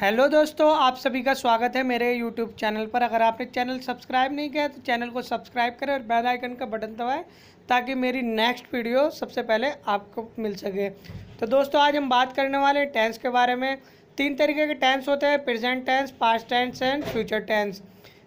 hello दोस्तों आप सभी का स्वागत है मेरे यूट्यूब चैनल पर अगर आपने चैनल सब्सक्राइब नहीं किया तो चैनल को सब्सक्राइब करें और बेल आइकन का बटन दबाएं ताकि मेरी नेक्स्ट वीडियो सबसे पहले आपको मिल सके तो दोस्तों आज हम बात करने वाले हैं टेंस के बारे में तीन तरीके के टेंस होते हैं present tense past tense and future tense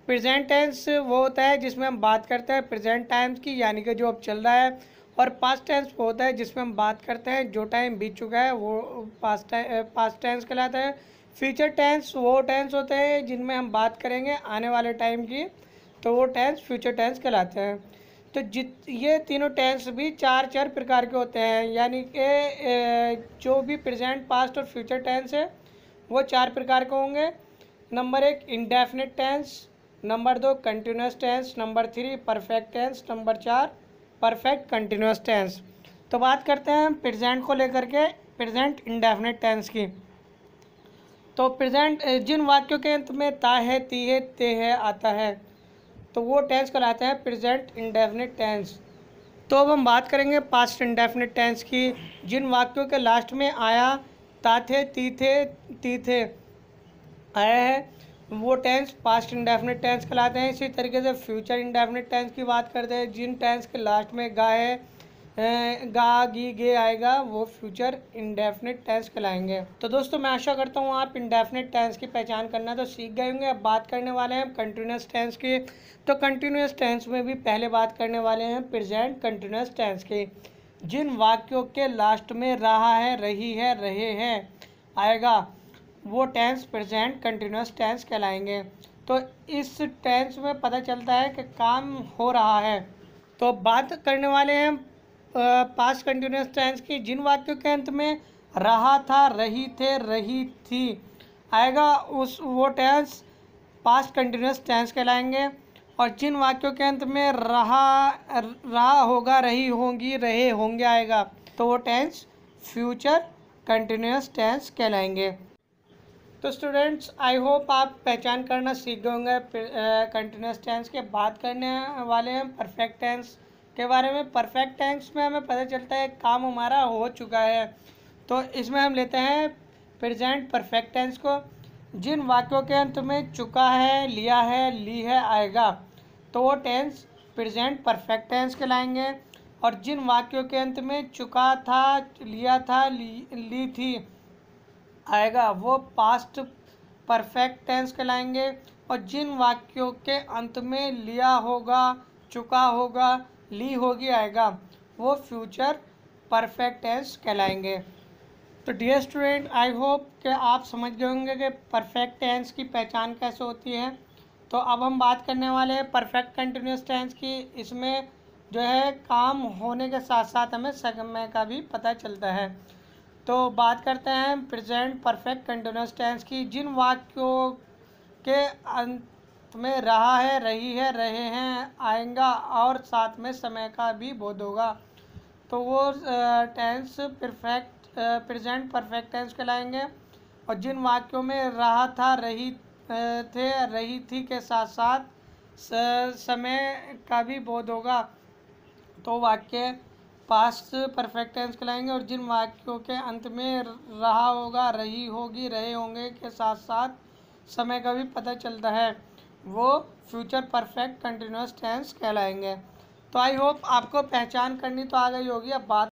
present tense वो होता है जिसमें हम बात करते हैं प्रेजेंट टाइम्स की यानी कि जो अब चल रहा है और पास्ट टेंस वो होता है जिसमें हम बात करते हैं जो टाइम बीत चुका है वो पास्ट पास्ट टेंस कहलाता है फ्यूचर टेंस वो टेंस होते हैं जिनमें हम बात करेंगे आने वाले टाइम की तो वो टेंस फ्यूचर टेंस कहलाते हैं तो जित ये तीनों टेंस भी चार चार प्रकार के होते हैं यानी कि जो भी प्रेजेंट पास्ट और फ्यूचर टेंस है वो चार प्रकार के होंगे नंबर एक इंडेफिनिट टेंस नंबर दो continuous tense number three perfect tense number चार परफेक्ट कंटिन्यूस टेंस तो बात करते हैं हम प्रेजेंट को लेकर के प्रेजेंट इंडेफिनिट टेंस की तो प्रेजेंट जिन वाक्यों के अंत में ता है ती है ते है आता है तो वो टेंस कहलाता है प्रेजेंट इंडेफिनिट टेंस तो अब हम बात करेंगे पास्ट इंडेफिनिट टेंस की जिन वाक्यों के लास्ट में आया ता थे ती थे ती थे आया है वो टेंस पास्ट इंडेफिनिट टेंस कहलाते हैं इसी तरीके से फ्यूचर इंडेफिनिट टेंस की बात करते हैं जिन टेंस के लास्ट में गा है गा गी गे आएगा वो फ्यूचर इंडेफिनिट टेंस कहलाएंगे तो दोस्तों मैं आशा करता हूँ आप इंडेफिनिट टेंस की पहचान करना तो सीख गए होंगे अब बात करने वाले हैं कंटिन्यूस टेंस की तो कंटिन्यूस टेंस में भी पहले बात करने वाले हैं प्रेजेंट कंटिन्यूस टेंस की जिन वाक्यों के लास्ट में रहा है रही है रहे हैं आएगा वो टेंस प्रजेंट कंटिन्यूस टेंस कहलाएंगे तो इस टेंस में पता चलता है कि काम हो रहा है तो बात करने वाले हैं पास्ट कंटिन्यूस टेंस की जिन वाक्यों के अंत में रहा था रही थे रही थी आएगा उस वो टेंस पास्ट कंटिन्यूस टेंस कहलाएंगे और जिन वाक्यों के अंत में रहा रहा होगा रही होंगी रहे होंगे आएगा तो वो टेंस फ्यूचर कंटिन्यूस टेंस कहलाएंगे तो स्टूडेंट्स आई होप आप पहचान करना सीख गए होंगे कंटिन्यूस टेंस के बात करने वाले हैं परफेक्ट टेंस के बारे में परफेक्ट टेंस में हमें पता चलता है काम हमारा हो चुका है तो इसमें हम लेते हैं प्रेजेंट परफेक्ट टेंस को जिन वाक्यों के अंत में चुका है लिया है ली है आएगा तो वो टेंस प्रेजेंट परफेक्ट टेंस के लाएंगे और जिन वाक्यों के अंत में चुका था लिया था ली, ली थी आएगा वो पास्ट परफेक्ट टेंस के लाएंगे और जिन वाक्यों के अंत में लिया होगा चुका होगा ली होगी आएगा वो फ्यूचर परफेक्ट टेंस कहलाएंगे तो डियर स्टूडेंट आई होप कि आप समझ गए होंगे कि परफेक्ट टेंस की पहचान कैसे होती है तो अब हम बात करने वाले हैं परफेक्ट कंटिन्यूस टेंस की इसमें जो है काम होने के साथ साथ हमें समय का भी पता चलता है तो बात करते हैं प्रेजेंट परफेक्ट कंटिन्यूस टेंस की जिन वाक्यों के साथ में रहा है रही है रहे हैं आएगा और साथ में समय का भी बोध होगा तो वो tense perfect present perfect tense कहलाएंगे और जिन वाक्यों में रहा था रही थे रही थी के साथ साथ समय का भी बोध होगा तो वाक्य पास्ट परफेक्ट टेंस कहलाएंगे और जिन वाक्यों के अंत में रहा होगा रही होगी रहे होंगे के साथ साथ समय का भी पता चलता है वो फ्यूचर परफेक्ट कंटिन्यूस टेंस कहलाएंगे तो आई होप आपको पहचान करनी तो आ गई होगी अब बात